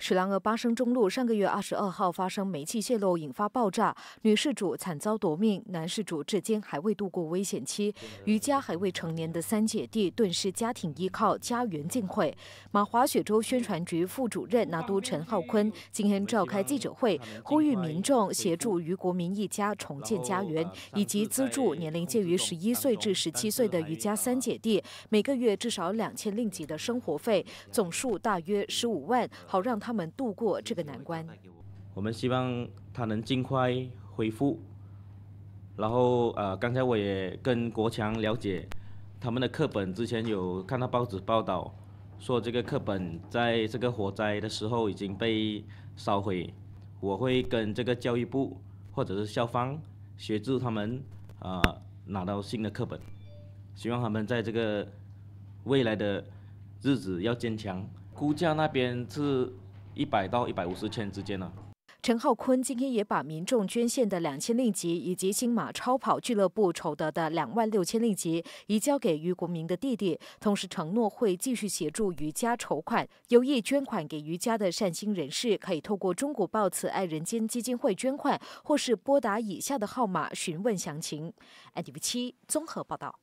史兰莪巴生中路上个月二十二号发生煤气泄漏引发爆炸，女事主惨遭夺命，男事主至今还未度过危险期。余家还未成年的三姐弟顿时家庭依靠家园尽毁。马华雪州宣传局副主任拿督陈浩坤今天召开记者会，呼吁民众协助于国民一家重建家园，以及资助年龄介于十一岁至十七岁的余家三姐弟每个月至少两千令吉的生活费，总数大约十五万，好让他们。们度过这个难关。我们希望他能尽快恢复。然后呃，刚才我也跟国强了解，他们的课本之前有看到报纸报道，说这个课本在这个火灾的时候已经被烧毁。我会跟这个教育部或者是校方、协助他们呃拿到新的课本，希望他们在这个未来的日子要坚强。估价那边是。一百到一百五十千之间呢。陈浩坤今天也把民众捐献的两千令吉以及新马超跑俱乐部筹得的两万六千令吉移交给于国明的弟弟，同时承诺会继续协助余家筹款。有意捐款给余家的善心人士，可以透过《中国报》慈爱人间基金会捐款，或是拨打以下的号码询问详情。NDV 七综合报道。